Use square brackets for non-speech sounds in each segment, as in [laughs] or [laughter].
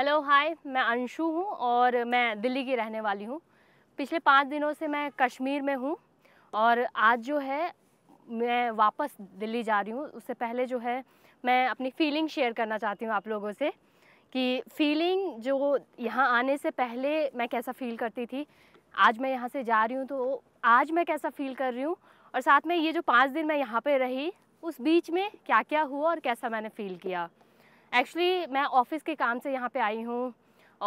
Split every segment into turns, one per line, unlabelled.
hello hi मैं अंशु हूँ और मैं दिल्ली की रहने वाली हूँ पिछले पाँच दिनों से मैं कश्मीर में हूँ और आज जो है मैं वापस दिल्ली जा रही हूँ उससे पहले जो है मैं अपनी फीलिंग शेयर करना चाहती हूँ आप लोगों से कि फीलिंग जो यहाँ आने से पहले मैं कैसा फील करती थी आज मैं यहाँ से जा रही हूँ तो आज मैं कैसा फील कर रही हूँ और साथ में ये जो पाँच दिन मैं यहाँ पर रही उस बीच में क्या क्या हुआ और कैसा मैंने फ़ील किया एक्चुअली मैं ऑफिस के काम से यहाँ पे आई हूँ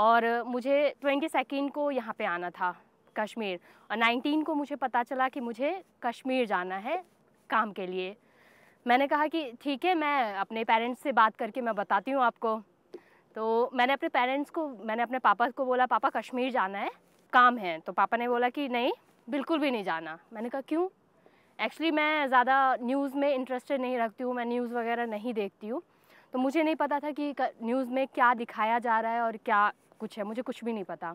और मुझे ट्वेंटी सेकेंड को यहाँ पे आना था कश्मीर और नाइनटीन को मुझे पता चला कि मुझे कश्मीर जाना है काम के लिए मैंने कहा कि ठीक है मैं अपने पेरेंट्स से बात करके मैं बताती हूँ आपको तो मैंने अपने पेरेंट्स को मैंने अपने पापा को बोला पापा कश्मीर जाना है काम है तो पापा ने बोला कि नहीं बिल्कुल भी नहीं जाना मैंने कहा क्यों एक्चुअली मैं ज़्यादा न्यूज़ में इंटरेस्टेड नहीं रखती हूँ मैं न्यूज़ वगैरह नहीं देखती हूँ तो मुझे नहीं पता था कि न्यूज़ में क्या दिखाया जा रहा है और क्या कुछ है मुझे कुछ भी नहीं पता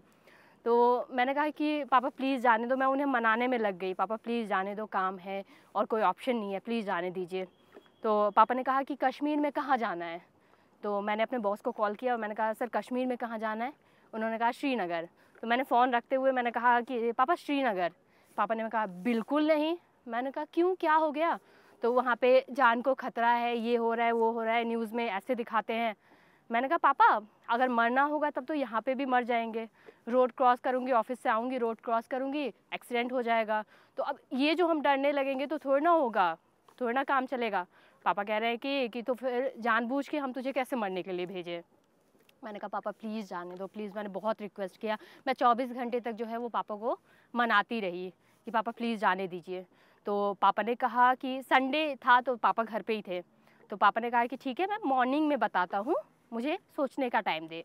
तो मैंने कहा कि पापा प्लीज़ जाने दो मैं उन्हें मनाने में लग गई पापा प्लीज़ जाने दो काम है और कोई ऑप्शन नहीं है प्लीज़ जाने दीजिए तो पापा ने कहा कि कश्मीर में कहाँ जाना है तो मैंने अपने बॉस को कॉल किया और मैंने कहा सर कश्मीर में कहाँ जाना है उन्होंने कहा श्रीनगर तो मैंने फ़ोन रखते हुए मैंने कहा कि पापा श्रीनगर पापा ने कहा बिल्कुल नहीं मैंने कहा क्यों क्या हो गया तो वहाँ पे जान को खतरा है ये हो रहा है वो हो रहा है न्यूज़ में ऐसे दिखाते हैं मैंने कहा पापा अगर मरना होगा तब तो यहाँ पे भी मर जाएंगे रोड क्रॉस करूँगी ऑफिस से आऊँगी रोड क्रॉस करूँगी एक्सीडेंट हो जाएगा तो अब ये जो हम डरने लगेंगे तो थोड़ा ना होगा थोड़ा ना काम चलेगा पापा कह रहे हैं कि कि तो फिर जानबूझ के हम तुझे कैसे मरने के लिए भेजें मैंने कहा पापा प्लीज़ जाने दो प्लीज़ मैंने बहुत रिक्वेस्ट किया मैं 24 घंटे तक जो है वो पापा को मनाती रही कि पापा प्लीज़ जाने दीजिए तो पापा ने कहा कि संडे था तो पापा घर पे ही थे तो पापा ने कहा कि ठीक है मैं मॉर्निंग में बताता हूँ मुझे सोचने का टाइम दे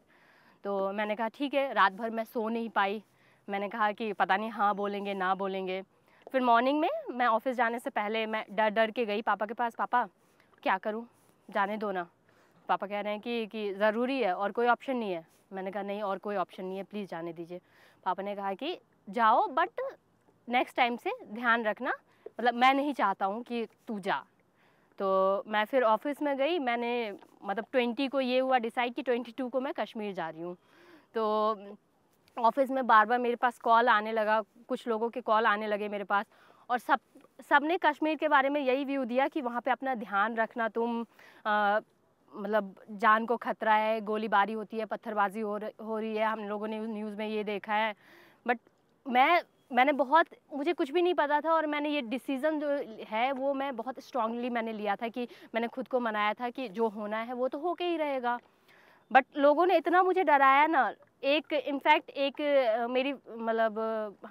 तो मैंने कहा ठीक है रात भर मैं सो नहीं पाई मैंने कहा कि पता नहीं हाँ बोलेंगे ना बोलेंगे फिर मॉर्निंग में मैं ऑफिस जाने से पहले मैं डर डर के गई पापा के पास पापा क्या करूँ जाने दो ना पापा कह रहे हैं कि कि ज़रूरी है और कोई ऑप्शन नहीं है मैंने कहा नहीं और कोई ऑप्शन नहीं है प्लीज़ जाने दीजिए पापा ने कहा कि जाओ बट नेक्स्ट टाइम से ध्यान रखना मतलब मैं नहीं चाहता हूँ कि तू जा तो मैं फिर ऑफिस में गई मैंने मतलब ट्वेंटी को ये हुआ डिसाइड कि ट्वेंटी टू को मैं कश्मीर जा रही हूँ तो ऑफिस में बार बार मेरे पास कॉल आने लगा कुछ लोगों के कॉल आने लगे मेरे पास और सब सब ने कश्मीर के बारे में यही व्यू दिया कि वहाँ पे अपना ध्यान रखना तुम आ, मतलब जान को खतरा है गोलीबारी होती है पत्थरबाजी हो हो रही है हम लोगों ने न्यूज़ में ये देखा है बट मैं मैंने बहुत मुझे कुछ भी नहीं पता था और मैंने ये डिसीज़न जो है वो मैं बहुत स्ट्रांगली मैंने लिया था कि मैंने खुद को मनाया था कि जो होना है वो तो होके ही रहेगा बट लोगों ने इतना मुझे डराया ना एक इनफैक्ट एक मेरी मतलब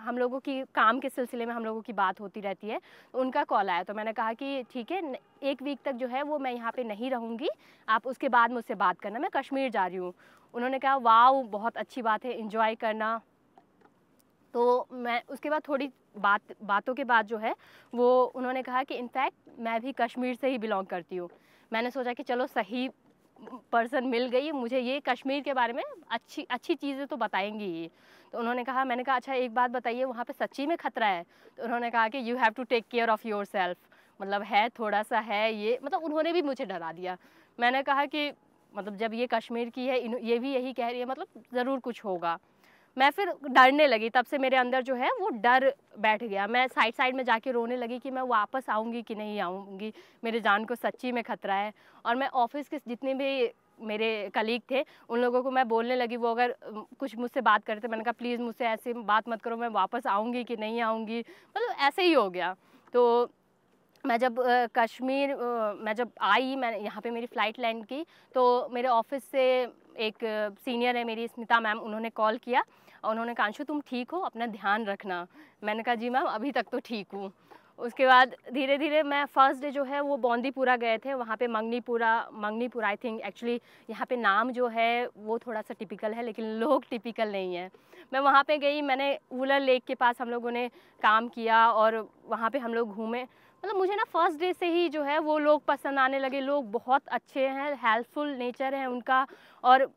हम लोगों की काम के सिलसिले में हम लोगों की बात होती रहती है उनका कॉल आया तो मैंने कहा कि ठीक है एक वीक तक जो है वो मैं यहाँ पे नहीं रहूँगी आप उसके बाद मुझसे बात करना मैं कश्मीर जा रही हूँ उन्होंने कहा वाह बहुत अच्छी बात है इन्जॉय करना तो मैं उसके बाद थोड़ी बात बातों के बाद जो है वो उन्होंने कहा कि इनफैक्ट मैं भी कश्मीर से ही बिलोंग करती हूँ मैंने सोचा कि चलो सही पर्सन मिल गई मुझे ये कश्मीर के बारे में अच्छी अच्छी चीज़ें तो बताएंगी ही तो उन्होंने कहा मैंने कहा अच्छा एक बात बताइए वहाँ पे सच्ची में खतरा है तो उन्होंने कहा कि you have to take care of yourself मतलब है थोड़ा सा है ये मतलब उन्होंने भी मुझे डरा दिया मैंने कहा कि मतलब जब ये कश्मीर की है ये भी यही कह रही है मतलब ज़रूर कुछ होगा मैं फिर डरने लगी तब से मेरे अंदर जो है वो डर बैठ गया मैं साइड साइड में जाके रोने लगी कि मैं वापस आऊँगी कि नहीं आऊँगी मेरे जान को सच्ची में खतरा है और मैं ऑफिस के जितने भी मेरे कलीग थे उन लोगों को मैं बोलने लगी वो अगर कुछ मुझसे बात करते मैंने कहा प्लीज़ मुझसे ऐसे बात मत करो मैं वापस आऊँगी कि नहीं आऊँगी मतलब ऐसे ही हो गया तो मैं जब कश्मीर मैं जब आई मैं यहाँ पे मेरी फ़्लाइट लैंड की तो मेरे ऑफिस से एक सीनियर है मेरी स्मिता मैम उन्होंने कॉल किया और उन्होंने कहा अंशु तुम ठीक हो अपना ध्यान रखना मैंने कहा जी मैम अभी तक तो ठीक हूँ उसके बाद धीरे धीरे मैं फर्स्ट डे जो है वो बौंदीपुरा गए थे वहाँ पे मंगनीपुरा मंगनीपुरा आई थिंक एक्चुअली यहाँ पे नाम जो है वो थोड़ा सा टिपिकल है लेकिन लोग टिपिकल नहीं है मैं वहाँ पे गई मैंने उलर लेक के पास हम लोगों ने काम किया और वहाँ पे हम लोग घूमे मतलब मुझे ना फर्स्ट डे से ही जो है वो लोग पसंद आने लगे लोग बहुत अच्छे हैं हेल्पफुल नेचर है उनका और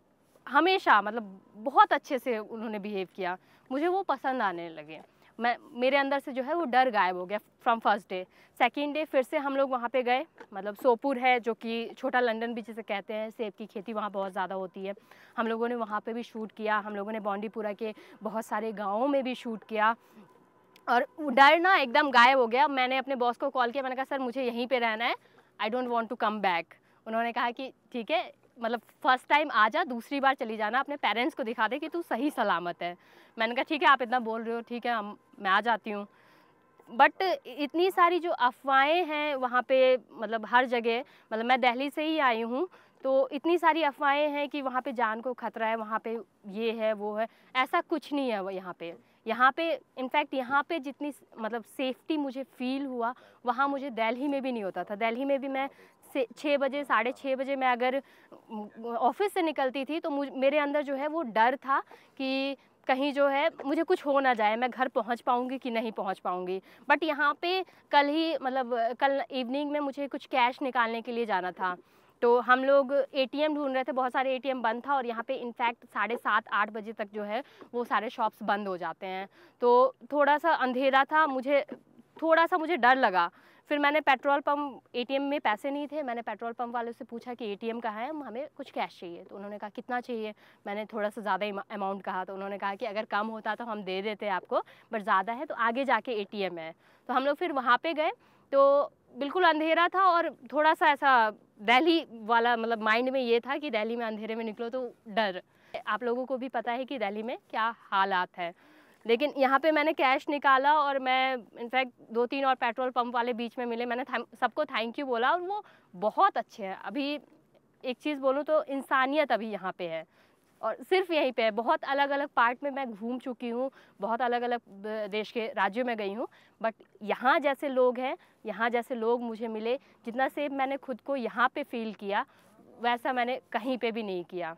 हमेशा मतलब बहुत अच्छे से उन्होंने बिहेव किया मुझे वो पसंद आने लगे मैं मेरे अंदर से जो है वो डर गायब हो गया from first day second day फिर से हम लोग वहाँ पे गए मतलब सोपुर है जो कि छोटा लंदन भी जिसे कहते हैं सेब की खेती वहाँ बहुत ज़्यादा होती है हम लोगों ने वहाँ पे भी शूट किया हम लोगों ने बॉन्डीपुरा के बहुत सारे गाँवों में भी शूट किया और डर ना एकदम गायब हो गया मैंने अपने बॉस को कॉल किया मैंने कहा सर मुझे यहीं पर रहना है I don't want to come back उन्होंने कहा कि ठीक है मतलब फर्स्ट टाइम आ जा दूसरी बार चली जाना अपने पेरेंट्स को दिखा दे कि तू सही सलामत है मैंने कहा ठीक है आप इतना बोल रहे हो ठीक है हम मैं आ जाती हूँ बट इतनी सारी जो अफवाहें हैं वहाँ पे मतलब हर जगह मतलब मैं दिल्ली से ही आई हूँ तो इतनी सारी अफवाहें हैं कि वहाँ पे जान को खतरा है वहाँ पे ये है वो है ऐसा कुछ नहीं है यहाँ पे यहाँ पे इनफैक्ट यहाँ पे जितनी मतलब सेफ्टी मुझे फील हुआ वहाँ मुझे दिल्ली में भी नहीं होता था दिल्ली में भी मैं छः बजे साढ़े छः बजे मैं अगर ऑफिस से निकलती थी तो मुझ मेरे अंदर जो है वो डर था कि कहीं जो है मुझे कुछ हो ना जाए मैं घर पहुंच पाऊंगी कि नहीं पहुंच पाऊंगी बट यहाँ पे कल ही मतलब कल इवनिंग में मुझे कुछ कैश निकालने के लिए जाना था तो हम लोग एटीएम ढूंढ रहे थे बहुत सारे एटीएम बंद था और यहाँ पे इनफैक्ट साढ़े सात आठ बजे तक जो है वो सारे शॉप्स बंद हो जाते हैं तो थोड़ा सा अंधेरा था मुझे थोड़ा सा मुझे डर लगा फिर मैंने पेट्रोल पंप एटीएम में पैसे नहीं थे मैंने पेट्रोल पंप वाले से पूछा कि एटीएम कहाँ है हमें कुछ कैश चाहिए तो उन्होंने कहा कितना चाहिए मैंने थोड़ा सा ज़्यादा अमाउंट कहा तो उन्होंने कहा कि अगर कम होता तो हम दे देते आपको बट ज़्यादा है तो आगे जाके ए है तो हम लोग फिर वहाँ पर गए तो बिल्कुल अंधेरा था और थोड़ा सा ऐसा दिल्ली वाला मतलब माइंड में ये था कि दिल्ली में अंधेरे में निकलो तो डर आप लोगों को भी पता है कि दिल्ली में क्या हालात है लेकिन यहाँ पे मैंने कैश निकाला और मैं इनफैक्ट दो तीन और पेट्रोल पंप वाले बीच में मिले मैंने सबको थैंक यू बोला और वो बहुत अच्छे हैं अभी एक चीज़ बोलूँ तो इंसानियत अभी यहाँ पे है और सिर्फ यहीं पे है बहुत अलग अलग पार्ट में मैं घूम चुकी हूँ बहुत अलग अलग देश के राज्यों में गई हूँ बट यहाँ जैसे लोग हैं यहाँ जैसे लोग मुझे मिले जितना सेफ मैंने खुद को यहाँ पे फील किया वैसा मैंने कहीं पे भी नहीं किया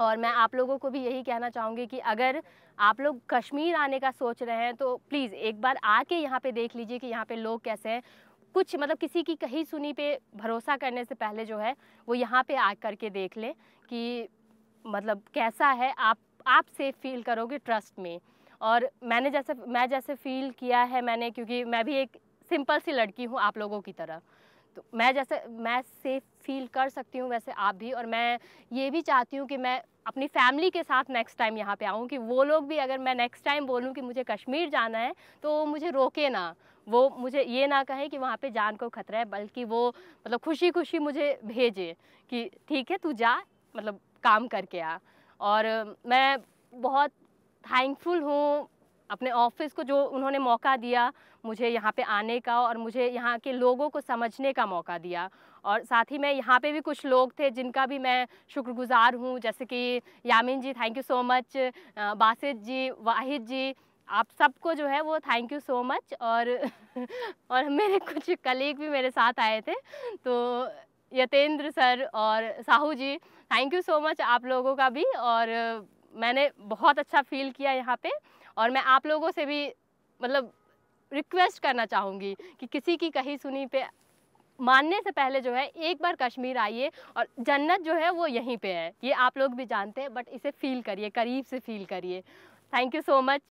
और मैं आप लोगों को भी यही कहना चाहूँगी कि अगर आप लोग कश्मीर आने का सोच रहे हैं तो प्लीज़ एक बार आके यहाँ पे देख लीजिए कि यहाँ पे लोग कैसे हैं कुछ मतलब किसी की कही सुनी पे भरोसा करने से पहले जो है वो यहाँ पे आ करके देख लें कि मतलब कैसा है आप आप सेफ़ फील करोगे ट्रस्ट में और मैंने जैसे मैं जैसे फील किया है मैंने क्योंकि मैं भी एक सिंपल सी लड़की हूँ आप लोगों की तरह तो मैं जैसे मैं सेफ फील कर सकती हूँ वैसे आप भी और मैं ये भी चाहती हूँ कि मैं अपनी फैमिली के साथ नेक्स्ट टाइम यहाँ पे आऊँ कि वो लोग भी अगर मैं नेक्स्ट टाइम बोलूँ कि मुझे कश्मीर जाना है तो वो मुझे रोके ना वो मुझे ये ना कहें कि वहाँ पे जान को खतरा है बल्कि वो मतलब खुशी खुशी मुझे भेजे कि ठीक है तू जा मतलब काम करके आ और मैं बहुत थैंकफुल हूँ अपने ऑफिस को जो उन्होंने मौका दिया मुझे यहाँ पे आने का और मुझे यहाँ के लोगों को समझने का मौका दिया और साथ ही मैं यहाँ पे भी कुछ लोग थे जिनका भी मैं शुक्रगुजार हूँ जैसे कि Yamin ji thank you so much Basit ji Wahid ji आप सबको जो है वो थैंक यू सो मच और [laughs] और मेरे कुछ कलीग भी मेरे साथ आए थे तो यतेंद्र सर और Sahu ji thank you so much आप लोगों का भी और मैंने बहुत अच्छा फील किया यहाँ पे और मैं आप लोगों से भी मतलब रिक्वेस्ट करना चाहूँगी कि किसी की कही सुनी पे मानने से पहले जो है एक बार कश्मीर आइए और जन्नत जो है वो यहीं पे है ये आप लोग भी जानते हैं बट इसे फील करिए करीब से फील करिए थैंक यू सो मच